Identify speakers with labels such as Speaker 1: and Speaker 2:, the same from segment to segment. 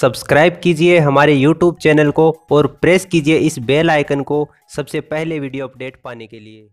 Speaker 1: subscribe कीजिए हमारे YouTube channel को और प्रेस कीजिए इस बेल आइकन को सबसे पहले वीडियो अपडेट पाने के लिए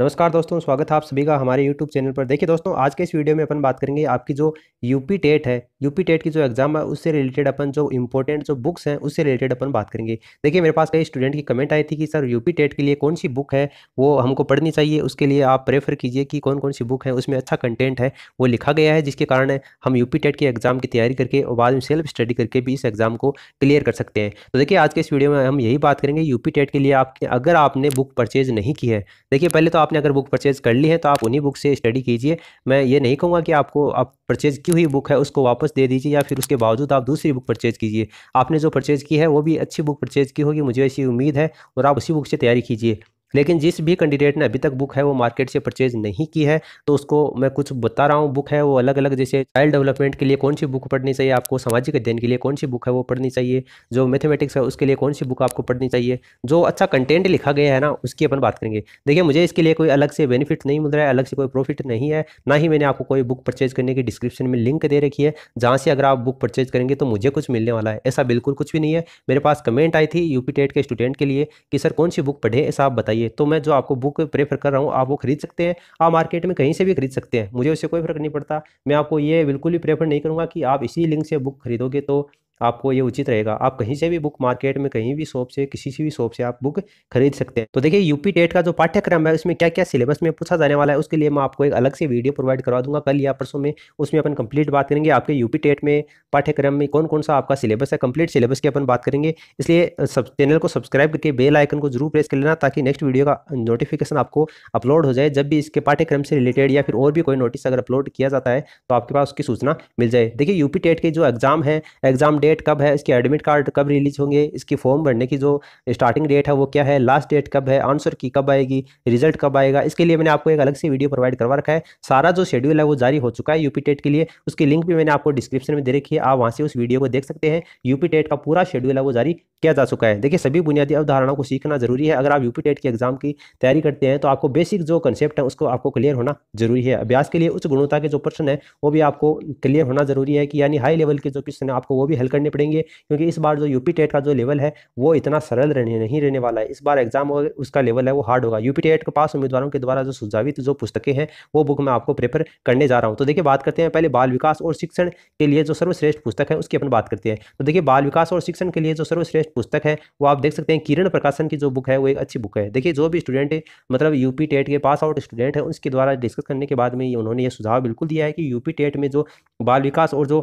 Speaker 1: नमस्कार दोस्तों स्वागत है आप सभी का हमारे यूट्यूब चैनल पर देखिए दोस्तों आज के इस वीडियो में अपन बात करेंगे आपकी जो यूपी टेट है यूपी टेट की जो एग्जाम है उससे रिलेटेड अपन जो इंपॉर्टेंट जो बुक्स हैं उससे रिलेटेड अपन बात करेंगे देखिए मेरे पास कई स्टूडेंट की कमेंट आई थी कि सर यूपी टेट के लिए कौन सी बुक है वो हमको पढ़नी चाहिए उसके लिए आप प्रेफर कीजिए कि कौन कौन सी बुक है उसमें अच्छा कंटेंट है वो लिखा गया है जिसके कारण हम यूपी टेट के एग्जाम की तैयारी करके और बाद में सेल्फ स्टडी करके भी इस एग्जाम को क्लियर कर सकते हैं तो देखिए आज के इस वीडियो में हम यही बात करेंगे यूपी टेट के लिए आप अगर आपने बुक परचेज नहीं की है देखिए पहले तो आप आपने अगर बुक परचेज़ कर ली है तो आप उन्हीं बुक से स्टडी कीजिए मैं ये नहीं कहूँगा कि आपको आप परचेज़ की हुई बुक है उसको वापस दे दीजिए या फिर उसके बावजूद आप दूसरी बुक परचेज़ कीजिए आपने जो परचेज़ की है वो भी अच्छी बुक परचेज़ की होगी मुझे ऐसी उम्मीद है और आप उसी बुक से तैयारी कीजिए लेकिन जिस भी कैंडिडेट ने अभी तक बुक है वो मार्केट से परचेज नहीं की है तो उसको मैं कुछ बता रहा हूँ बुक है वो अलग अलग जैसे चाइल्ड डेवलपमेंट के लिए कौन सी बुक पढ़नी चाहिए आपको सामाजिक अध्ययन के लिए कौन सी बुक है वो पढ़नी चाहिए जो मैथमेटिक्स है उसके लिए कौन सी बुक आपको पढ़नी चाहिए जो अच्छा कंटेंट लिखा गया है ना उसकी अपन बात करेंगे देखिए मुझे इसके लिए कोई अलग से बेनिफिट नहीं मिल रहा है अलग से कोई प्रॉफिट नहीं है ना ही मैंने आपको कोई बुक परचेज करने की डिस्क्रिप्शन में लिंक दे रखी है जहाँ से अगर आप बुक परचेज करेंगे तो मुझे कुछ मिलने वाला है ऐसा बिल्कुल कुछ भी नहीं है मेरे पास कमेंट आई थी यूपी टेट के स्टूडेंट के लिए कि सर कौन सी बुक पढ़े ऐसा आप बताइए चाहिए तो मैं जो आपको बुक प्रेफर कर रहा हूँ आप वो खरीद सकते हैं आप मार्केट में कहीं से भी खरीद सकते हैं मुझे उससे कोई फर्क नहीं पड़ता मैं आपको ये बिल्कुल भी प्रेफर नहीं करूँगा कि आप इसी लिंक से बुक खरीदोगे तो आपको ये उचित रहेगा आप कहीं से भी बुक मार्केट में कहीं भी शॉप से किसी से भी शॉप से आप बुक खरीद सकते हैं तो देखिए यूपी टेट का जो पाठ्यक्रम है उसमें क्या क्या सिलेबस में पूछा जाने वाला है उसके लिए मैं आपको एक अलग से वीडियो प्रोवाइड करवा दूंगा कल या परसों में उसमें अपन कंप्लीट बात करेंगे आपके यूपी टेट में पाठ्यक्रम में कौन कौन सा आपका सिलेबस है कंप्लीट सिलेबस की अपन बात करेंगे इसलिए सब चैनल को सब्सक्राइब करके बेल आइकन को जरूर प्रेस कर लेना ताकि नेक्स्ट वीडियो का नोटिफिकेशन आपको अपलोड हो जाए जब भी इसके पाठ्यक्रम से रिलेटेड या फिर और भी कोई नोटिस अगर अपलोड किया जाता है तो आपके पास उसकी सूचना मिल जाए देखिए यूपी टेट के जो एग्जाम है एग्जाम डेट डेट कब है इसके एडमिट कार्ड कब रिलीज होंगे इसकी फॉर्म भरने की जो स्टार्टिंग डेट है वो क्या है लास्ट डेट कब है आंसर की कब आएगी रिजल्ट कब आएगा इसके लिए मैंने आपको एक अलग से वीडियो प्रोवाइड करवा रखा है सारा जो शेड्यूल है वो जारी हो चुका है यूपी टेट के लिए उसकी लिंक भी मैंने आपको डिस्क्रिप्शन में दे रखी है आप वहाँ से उस वीडियो को देख सकते हैं यूपी टेट का पूरा शेड्यूल है वो जारी किया जा चुका है देखिए सभी बुनियादी अवधारणाओं को सीखना जरूरी है अगर आप यूपी टेट के एग्जाम की तैयारी करते हैं तो आपको बेसिक जो कंसेप्ट है उसको आपको क्लियर होना जरूरी है अभ्यास के लिए उच्च गुणवत्ता के जो प्रश्न है वो भी आपको क्लियर होना जरूरी है कि यानी हाई लेवल के जो क्वेश्चन है आपको वो भी हल्का करने पड़ेंगे क्योंकि इस बार जो यूपी टेट e का जो लेवल है वो इतना सरल रहने नहीं रहने वाला है इस बार एग्जाम उसका लेवल है वो हार्ड होगा यूपी टेट e के पास उम्मीदवारों के द्वारा जो सुझावित जो पुस्तकें हैं वो बुक मैं आपको प्रेफर करने जा रहा हूँ तो देखिए बात करते हैं पहले बाल विकास और शिक्षण के लिए जो सर्वश्रेष्ठ पुस्तक है उसकी अपन बात करते हैं तो देखिए बाल विकास और शिक्षण के लिए जो सर्वश्रेष्ठ पुस्तक है वो आप देख सकते हैं किरण प्रकाशन की जो बुक है वो एक अच्छी बुक है देखिए जो भी स्टूडेंट मतलब यूपी टेट e के पास आउट स्टूडेंट है उसके द्वारा डिस्कस करने के बाद में उन्होंने ये सुझाव बिल्कुल दिया है कि यूपी टेट में जो बाल विकास और जो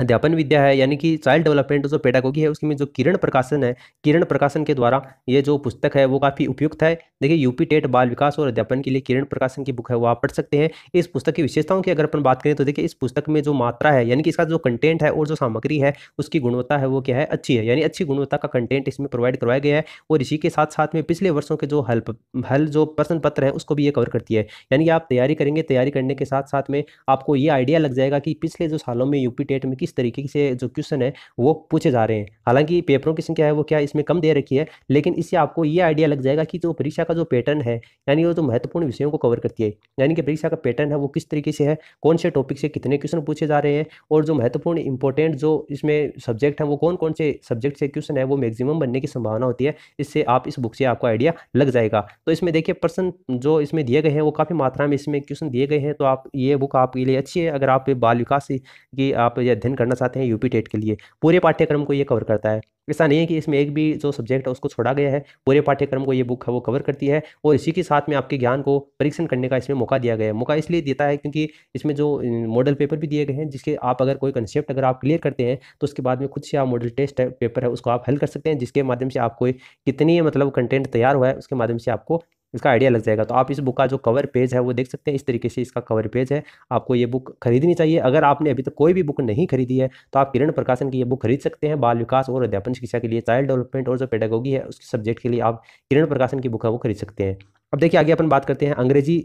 Speaker 1: अध्यापन विद्या है यानी कि चाइल्ड डेवलपमेंट जो पेडागोगी है उसमें जो किरण प्रकाशन है किरण प्रकाशन के द्वारा ये जो पुस्तक है वो काफ़ी उपयुक्त है देखिए यूपी टेट बाल विकास और अध्यापन के लिए किरण प्रकाशन की बुक है वो आप पढ़ सकते हैं इस पुस्तक की विशेषताओं की अगर अपन बात करें तो देखिए इस पुस्तक में जो मात्रा है यानी कि इसका जो कंटेंट है और जो सामग्री है उसकी गुणवत्ता है वो क्या है अच्छी है यानी अच्छी गुणवत्ता का कंटेंट इसमें प्रोवाइड करवाया गया है और इसी के साथ साथ में पिछले वर्षों के जो हेल्प हल जो प्रश्न पत्र है उसको भी ये कवर करती है यानी कि आप तैयारी करेंगे तैयारी करने के साथ साथ में आपको ये आइडिया लग जाएगा कि पिछले जो सालों में यूपी टेट में किस तरीके से जो क्वेश्चन है वो पूछे जा रहे हैं हालांकि पेपरों की संख्या है वो क्या इसमें कम दे रखी है लेकिन इससे आपको ये आइडिया लग जाएगा कि जो परीक्षा का जो पैटर्न है यानी वो जो महत्वपूर्ण विषयों को कवर करती है यानी कि परीक्षा का पैटर्न है वो किस तरीके से है कौन से टॉपिक से कितने क्वेश्चन पूछे जा रहे हैं और जो महत्वपूर्ण इंपॉर्टेंट जो इसमें सब्जेक्ट है वो कौन कौन से सब्जेक्ट से क्वेश्चन है वो मैक्सिमम बनने की संभावना होती है इससे आप इस बुक से आपको आइडिया लग जाएगा तो इसमें देखिए पर्सन जो इसमें दिए गए हैं वो काफ़ी मात्रा में इसमें क्वेश्चन दिए गए हैं तो आप ये बुक आपके लिए अच्छी है अगर आप बाल विकास की आप अध्ययन ज्वाइन करना चाहते हैं यूपी टेट के लिए पूरे पाठ्यक्रम को ये कवर करता है ऐसा नहीं है कि इसमें एक भी जो सब्जेक्ट है उसको छोड़ा गया है पूरे पाठ्यक्रम को ये बुक है वो कवर करती है और इसी के साथ में आपके ज्ञान को परीक्षण करने का इसमें मौका दिया गया है मौका इसलिए देता है क्योंकि इसमें जो मॉडल पेपर भी दिए गए हैं जिसके आप अगर कोई कंसेप्ट अगर आप क्लियर करते हैं तो उसके बाद में खुद से आप मॉडल टेस्ट पेपर है उसको आप हल कर सकते हैं जिसके माध्यम से आपको कितनी मतलब कंटेंट तैयार हुआ है उसके माध्यम से आपको इसका आइडिया लग जाएगा तो आप इस बुक का जो कवर पेज है वो देख सकते हैं इस तरीके से इसका कवर पेज है आपको ये बुक खरीदनी चाहिए अगर आपने अभी तक तो कोई भी बुक नहीं खरीदी है तो आप किरण प्रकाशन की ये बुक खरीद सकते हैं बाल विकास और अध्यापन शिक्षा के लिए चाइल्ड डेवलपमेंट और जो पेडागोगी है उसके सब्जेक्ट के लिए आप किरण प्रकाशन की बुक है वो खरीद सकते हैं अब देखिए आगे अपन बात करते हैं अंग्रेजी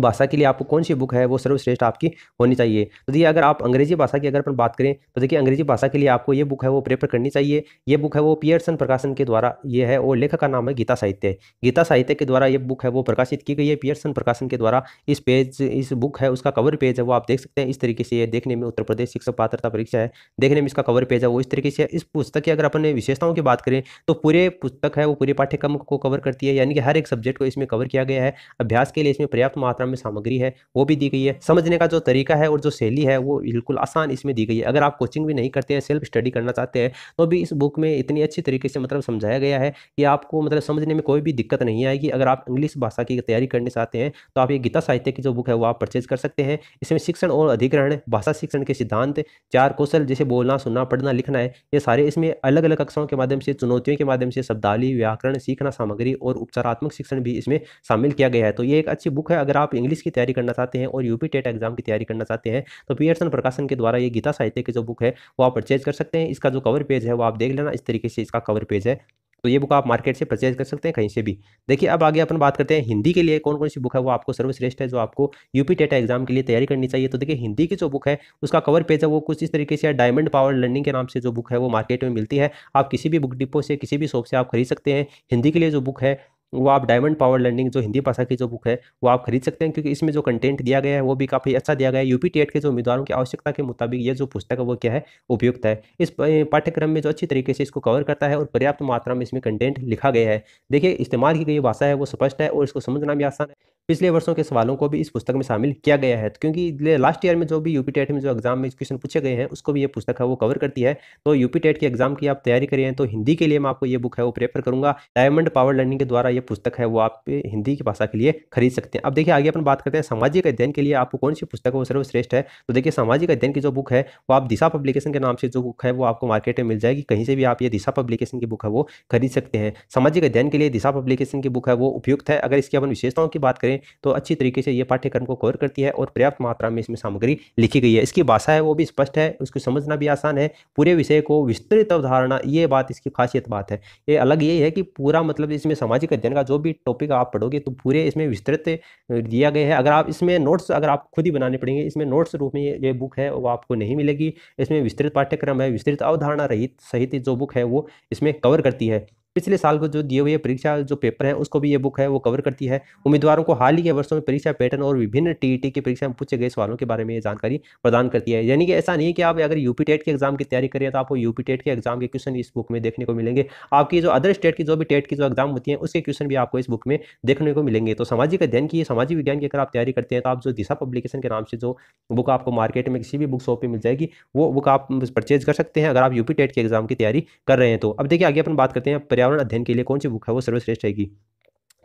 Speaker 1: भाषा के लिए आपको कौन सी बुक है वो सर्वश्रेष्ठ आपकी होनी चाहिए तो देखिए अगर आप अंग्रेजी भाषा की अगर अपन बात करें तो देखिए अंग्रेजी भाषा के लिए आपको ये बुक है वो प्रेफर करनी चाहिए ये बुक है वो पियर्सन प्रकाशन के द्वारा ये है और लेखक का नाम है गीता साहित्य गीता साहित्य के द्वारा ये बुक है वो प्रकाशित की गई है पियर्सन प्रकाशन के द्वारा इस पेज इस बुक है उसका कवर पेज है वो आप देख सकते हैं इस तरीके से ये देखने में उत्तर प्रदेश शिक्षक पात्रता परीक्षा है देखने में इसका कवर पेज है वो इस तरीके से इस पुस्तक की अगर अपने विशेषताओं की बात करें तो पूरे पुस्तक है वो पूरे पाठ्यक्रम को कवर करती है यानी कि हर एक सब्जेक्ट को इसमें कवर किया गया है अभ्यास के लिए इसमें पर्याप्त मात्रा मात्रा में सामग्री है वो भी दी गई है समझने का जो तरीका है और जो शैली है वो बिल्कुल आसान इसमें दी गई है अगर आप कोचिंग भी नहीं करते हैं सेल्फ स्टडी करना चाहते हैं तो भी इस बुक में इतनी अच्छी तरीके से मतलब समझाया गया है कि आपको मतलब समझने में कोई भी दिक्कत नहीं आएगी अगर आप इंग्लिश भाषा की तैयारी करनी चाहते हैं तो आप ये गीता साहित्य की जो बुक है वो आप परचेज कर सकते हैं इसमें शिक्षण और अधिग्रहण भाषा शिक्षण के सिद्धांत चार कौशल जैसे बोलना सुनना पढ़ना लिखना है ये सारे इसमें अलग अलग कक्षाओं के माध्यम से चुनौतियों के माध्यम से शब्दाली व्याकरण सीखना सामग्री और उपचारात्मक शिक्षण भी इसमें शामिल किया गया है तो ये एक अच्छी बुक है अगर आप आप इंग्लिश की तैयारी करना चाहते हैं और यूपी टेट एग्जाम की तैयारी करना चाहते हैं तो पियर्सन प्रकाशन के द्वारा ये गीता साहित्य की जो बुक है वो आप परचेज कर सकते हैं इसका जो कवर पेज है वो आप देख लेना इस तरीके से इसका कवर पेज है तो ये बुक आप मार्केट से परचेज कर सकते हैं कहीं से भी देखिए अब आगे अपन बात करते हैं हिंदी के लिए कौन कौन सी बुक है वो आपको सर्वश्रेष्ठ है जो आपको यूपी टेट एग्जाम के लिए तैयारी करनी चाहिए तो देखिए हिंदी की जो बुक है उसका कवर पेज है वो कुछ इस तरीके से डायमंड पावर लर्निंग के नाम से जो बुक है वो मार्केट में मिलती है आप किसी भी बुक डिपो से किसी भी शॉप से आप खरीद सकते हैं हिंदी के लिए जो बुक है वो आप डायमंड पावर लर्निंग जो हिंदी भाषा की जो बुक है वो आप खरीद सकते हैं क्योंकि इसमें जो कंटेंट दिया गया है वो भी काफ़ी अच्छा दिया गया है यूपी टेट के जो उम्मीदवारों की आवश्यकता के मुताबिक ये जो पुस्तक है वो क्या है उपयुक्त है इस पाठ्यक्रम में जो अच्छी तरीके से इसको कवर करता है और पर्याप्त मात्रा में इसमें कंटेंट लिखा गया है देखिए इस्तेमाल की गई भाषा है वो स्पष्ट है और इसको समझना भी आसान है पिछले वर्षों के सवालों को भी इस पुस्तक में शामिल किया गया है क्योंकि लास्ट ईयर में जो भी यूपी टेट में जो एग्जाम में क्वेश्चन पूछे गए हैं उसको भी ये पुस्तक है वो कवर करती है तो यूपी टेट के एग्जाम की आप तैयारी करें तो हिंदी के लिए मैं आपको ये बुक है वो प्रेफर करूंगा डायमंड पावर लर्निंग के द्वारा ये पुस्तक है वो आप हिंदी की भाषा के लिए खरीद सकते हैं अब देखिए आगे अपन बात करते हैं सामाजिक अध्ययन के लिए आपको कौन सी पुस्तक वो सर्वश्रेष्ठ है तो देखिए सामाजिक अध्ययन की जो बुक है वो आप दिशा पब्लिकेशन के नाम से जो बुक है वो आपको मार्केट में मिल जाएगी कहीं से भी आप ये दिशा पब्लिकेशन की बुक है वो खरीद सकते हैं सामाजिक अध्ययन के लिए दिशा पब्लिकेशन की बुक है वो उपयुक्त है अगर इसकी अपन विशेषताओं की बात करें करें तो अच्छी तरीके से ये पाठ्यक्रम को कवर करती है और पर्याप्त मात्रा में इसमें सामग्री लिखी गई है इसकी भाषा है वो भी स्पष्ट है उसको समझना भी आसान है पूरे विषय को विस्तृत अवधारणा ये बात इसकी खासियत बात है ये अलग ये है कि पूरा मतलब इसमें सामाजिक अध्ययन का जो भी टॉपिक आप पढ़ोगे तो पूरे इसमें विस्तृत दिया गया है अगर आप इसमें नोट्स अगर आप खुद ही बनाने पड़ेंगे इसमें नोट्स रूप में ये बुक है वो आपको नहीं मिलेगी इसमें विस्तृत पाठ्यक्रम है विस्तृत अवधारणा रहित सहित जो बुक है वो इसमें कवर करती है पिछले साल को जो दिए हुए परीक्षा जो पेपर है उसको भी ये बुक है वो कवर करती है उम्मीदवारों को हाल ही के वर्षों में परीक्षा पैटर्न और विभिन्न टीईटी e की परीक्षा में पूछे गए सवालों के बारे में ये जानकारी प्रदान करती है यानी कि ऐसा नहीं है कि आप अगर यूपी टेट के एग्जाम की तैयारी करें तो आपको यूपी टेट के एग्जाम के क्वेश्चन इस बुक में देखने को मिलेंगे आपकी जो अदर स्टेट की जो भी टेट की जो एग्जाम होती है उसके क्वेश्चन भी आपको इस बुक में देखने को मिलेंगे तो सामाजिक अध्ययन की सामाजिक विज्ञान की अगर आप तैयारी करते हैं तो आप जो दिशा पब्लिकेशन के नाम से जो बुक आपको मार्केट में किसी भी बुक शॉप पर मिल जाएगी वो बुक आप परचेज कर सकते हैं अगर आप यूपी टेट के एग्जाम की तैयारी कर रहे हैं तो अब देखिए आगे अपन बात करते हैं पर्यावरण अध्ययन के लिए कौन सी बुक है वो सर्वश्रेष्ठ रहेगी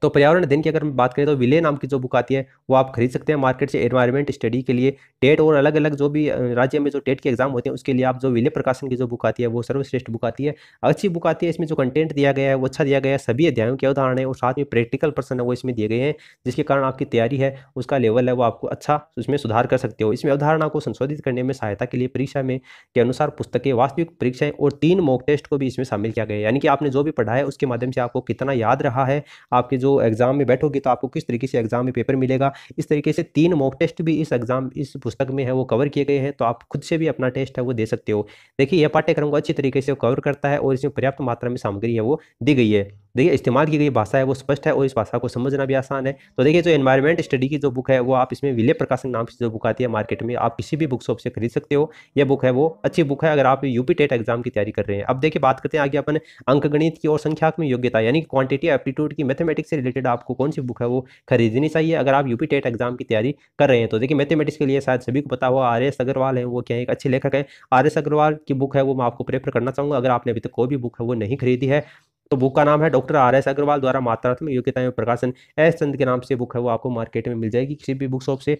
Speaker 1: तो पर्यावरण दिन की अगर हम बात करें तो विले नाम की जो बुक आती है वो आप खरीद सकते हैं मार्केट से एनवायरमेंट स्टडी के लिए टेट और अलग अलग जो भी राज्य में जो टेट के एग्जाम होते हैं उसके लिए आप जो विले प्रकाशन की जो बुक आती है वो सर्वश्रेष्ठ बुक आती है अच्छी बुक आती है इसमें जो कंटेंट दिया गया है वो अच्छा दिया गया है सभी अध्यायों के उदाहरण है और साथ में प्रैक्टिकल पर्सन है वो इसमें दिए गए हैं जिसके कारण आपकी तैयारी है उसका लेवल है वो आपको अच्छा उसमें सुधार कर सकते हो इसमें अवधारणा को संशोधित करने में सहायता के लिए परीक्षा में के अनुसार पुस्तकें वास्तविक परीक्षाएं और तीन मॉक टेस्ट को भी इसमें शामिल किया गया है यानी कि आपने जो भी पढ़ा है उसके माध्यम से आपको कितना याद रहा है आपके जो जो एग्ज़ाम में बैठोगे तो आपको किस तरीके से एग्ज़ाम में पेपर मिलेगा इस तरीके से तीन मॉक टेस्ट भी इस एग्ज़ाम इस पुस्तक में है वो कवर किए गए हैं तो आप खुद से भी अपना टेस्ट है वो दे सकते हो देखिए यह पाठ्यक्रम को अच्छी तरीके से कवर करता है और इसमें पर्याप्त मात्रा में सामग्री है वो दी गई है देखिए इस्तेमाल की गई भाषा है वो स्पष्ट है और इस भाषा को समझना भी आसान है तो देखिए जो एनवायरमेंट स्टडी की जो बुक है वो आप इसमें विलय प्रकाशन नाम से जो बुक आती है मार्केट में आप किसी भी बुक शॉप से खरीद सकते हो यह बुक है वो अच्छी बुक है अगर आप यूपी टेट एग्जाम की तैयारी कर रहे हैं अब देखिए बात करते हैं आगे अपन अंकगणित की और संख्यात्मक योग्यता यानी क्वांटिटी एप्टीट्यूड की मैथमेटिक्स से रिलेटेड आपको कौन सी बुक है वो खरीदनी चाहिए अगर आप यूपी टेट एग्जाम की तैयारी कर रहे हैं तो देखिए मैथमेटिक्स के लिए शायद सभी को पता हुआ आर एस अग्रवाल है वो क्या एक अच्छे लेखक है आर एस अग्रवाल की बुक है वो मैं आपको प्रेफर करना चाहूँगा अगर आपने अभी तक कोई भी बुक है वो नहीं खरीदी है तो बुक का नाम है डॉक्टर आर एस अग्रवाल द्वारा मात्रात्मक योग्यता में प्रकाशन एस चंद के नाम से बुक है वो आपको मार्केट में मिल जाएगी किसी भी बुक शॉप से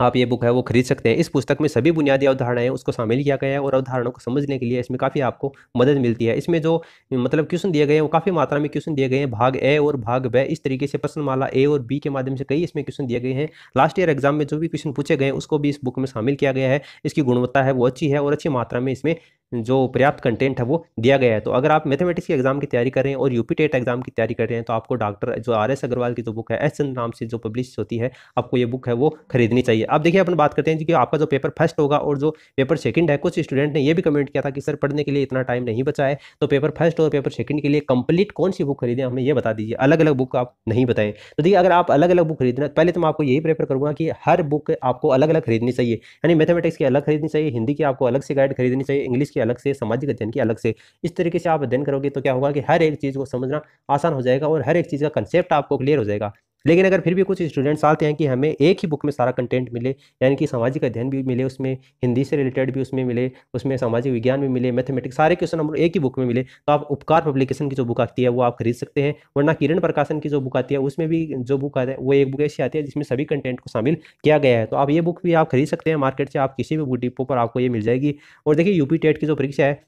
Speaker 1: आप ये बुक है वो खरीद सकते हैं इस पुस्तक में सभी बुनियादी अवधारणाएं उसको शामिल किया गया है और अवधारणाओं को समझने के लिए इसमें काफ़ी आपको मदद मिलती है इसमें जो मतलब क्वेश्चन दिए गए हैं वो काफ़ी मात्रा में क्वेश्चन दिए गए हैं भाग ए और भाग ब इस तरीके से पसंद माला ए और बी के माध्यम से कई इसमें क्वेश्चन दिए गए हैं लास्ट ईयर एग्जाम में जो भी क्वेश्चन पूछे गए उसको भी इस बुक में शामिल किया गया है इसकी गुणवत्ता है वो अच्छी है और अच्छी मात्रा में इसमें जो पर्याप्त कंटेंट है वो दिया गया है तो अगर आप मैथमेटिक्स के एग्जाम की तैयारी कर रहे हैं और यूपी टेट एग्जाम की तैयारी कर रहे हैं तो आपको डॉक्टर जो आर एस अग्रवाल की जो बुक है एस चंद नाम से जो पब्लिश होती है आपको ये बुक है वो खरीदनी चाहिए अब देखिए अपन बात करते हैं कि आपका जो पेपर फर्स्ट होगा और जो पेपर सेकंड है कुछ स्टूडेंट ने यह भी कमेंट किया था कि सर पढ़ने के लिए इतना टाइम नहीं बचा है तो पेपर फर्स्ट और पेपर सेकंड के लिए कंप्लीट कौन सी बुक खरीदें हमें यह बता दीजिए अलग अलग बुक आप नहीं बताएं तो देखिए अगर आप अलग अलग बुक खरीदना पहले तो मैं आपको यही प्रेफर करूँगा कि हर बुक आपको अलग अलग खरीदनी चाहिए यानी मैथमेटिक्स की अलग खरीदनी चाहिए हिंदी की आपको अलग से गाइड खरीदनी चाहिए इंग्लिश की अलग से सामाजिक अध्ययन की अलग से इस तरीके से आप अध्ययन करोगे तो क्या होगा कि हर एक चीज़ को समझना आसान हो जाएगा और हर एक चीज़ का कंसेप्ट आपको क्लियर हो जाएगा लेकिन अगर फिर भी कुछ स्टूडेंट्स आते हैं कि हमें एक ही बुक में सारा कंटेंट मिले यानी कि सामाजिक अध्ययन भी मिले उसमें हिंदी से रिलेटेड भी उसमें मिले उसमें सामाजिक विज्ञान भी मिले मैथमेटिक्स सारे क्वेश्चन हम एक ही बुक में मिले तो आप उपकार पब्लिकेशन की जो बुक आती है वो आप खरीद सकते हैं वरना किरण प्रकाशन की जो बुक आती है उसमें भी जो बुक आता है वो एक बुक ऐसी आती है जिसमें सभी कंटेंट को शामिल किया गया है तो आप ये बुक भी आप खरीद सकते हैं मार्केट से आप किसी भी बुक डिपो पर आपको ये मिल जाएगी और देखिए यूपी टेट की जो परीक्षा है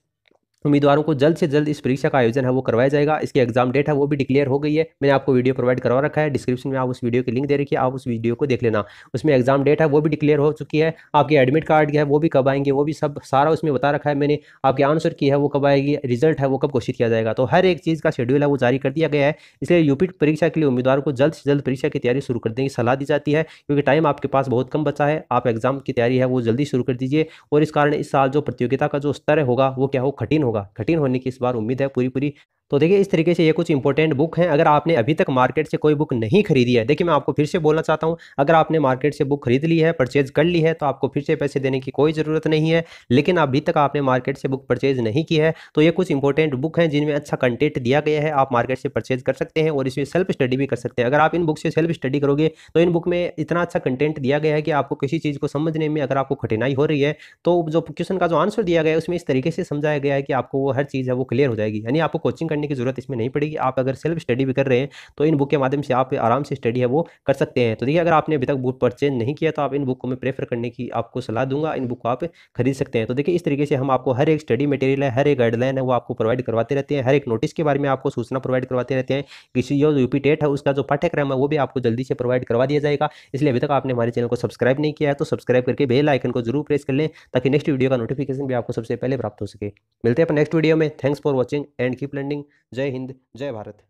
Speaker 1: उम्मीदवारों को जल्द से जल्द इस परीक्षा का आयोजन है वो करवाया जाएगा इसकी एग्जाम डेट है वो भी डिक्लेयर हो गई है मैंने आपको वीडियो प्रोवाइड करवा रखा है डिस्क्रिप्शन में आप उस वीडियो की लिंक दे रखी है आप उस वीडियो को देख लेना उसमें एग्जाम डेट है वो भी डिक्लेयर हो चुकी है आपके एडमिट कार्ड है वो भी कब आएंगे वो भी सब सारा उसमें बता रखा है मैंने आपके आंसर की है वो कब आएगी रिजल्ट है वो कब घोषित किया जाएगा तो हर एक चीज़ का शेड्यूल है वो जारी कर दिया गया है इसलिए यूपी परीक्षा के लिए उम्मीदवारों को जल्द से जल्द परीक्षा की तैयारी शुरू कर देने की सलाह दी जाती है क्योंकि टाइम आपके पास बहुत कम बचा है आप एग्जाम की तैयारी है वो जल्दी शुरू कर दीजिए और इस कारण इस साल जो प्रतियोगिता का जो स्तर होगा वो क्या हो कठिन होगा होगा कठिन होने की इस बार उम्मीद है पूरी पूरी तो देखिए इस तरीके से ये कुछ इंपॉर्टेंट बुक हैं अगर आपने अभी तक मार्केट से कोई बुक नहीं खरीदी है देखिए मैं आपको फिर से बोलना चाहता हूँ अगर आपने मार्केट से बुक खरीद ली है परचेज कर ली है तो आपको फिर से पैसे देने की कोई ज़रूरत नहीं है लेकिन अभी तक आपने मार्केट से बुक परचेज नहीं की है तो ये कुछ इंपॉर्टेंट बुक हैं जिनमें अच्छा कंटेंट दिया गया है आप मार्केट से परचेज कर सकते हैं और इसमें सेल्फ स्टडी भी कर सकते हैं अगर आप इन बुक से सेल्फ स्टडी करोगे तो इन बुक में इतना अच्छा कंटेंट दिया गया है कि आपको किसी चीज़ को समझने में अगर आपको कठिनाई हो रही है तो जो क्वेश्चन का जो आंसर दिया गया है उसमें इस तरीके से समझाया गया है कि आप आपको वो हर चीज़ है वो क्लियर हो जाएगी यानी आपको कोचिंग करने की जरूरत इसमें नहीं पड़ेगी आप अगर सेल्फ स्टडी भी कर रहे हैं तो इन बुक के माध्यम से आप आराम से स्टडी है वो कर सकते हैं तो देखिए अगर आपने अभी तक बुक परचेज नहीं किया तो आप इन बुक को मैं प्रेफर करने की आपको सलाह दूंगा इन बुक को आप खरीद सकते हैं तो देखिए इस तरीके से हम आपको हर एक स्टडी मटेरियल है हर एक गाइडलाइन है वो आपको प्रोवाइड करवाते रहते हैं हर एक नोटिस के बारे में आपको सूचना प्रोवाइड करवाते रहते हैं किसी जो यूपी टेट है उसका जो पाठ्यक्रम है वो भी आपको जल्दी से प्रोवाइड करवा दिया जाएगा इसलिए अभी तक आपने हमारे चैनल को सब्सक्राइब नहीं किया है तो सब्सक्राइब करके बेल आइकन को जरूर प्रेस कर लें ताकि नेक्स्ट वीडियो का नोटिफिकेशन भी आपको सबसे पहले प्राप्त हो सके मिलते हैं हैं अपने नेक्स्ट वीडियो में thanks for watching and keep learning जय हिंद जय भारत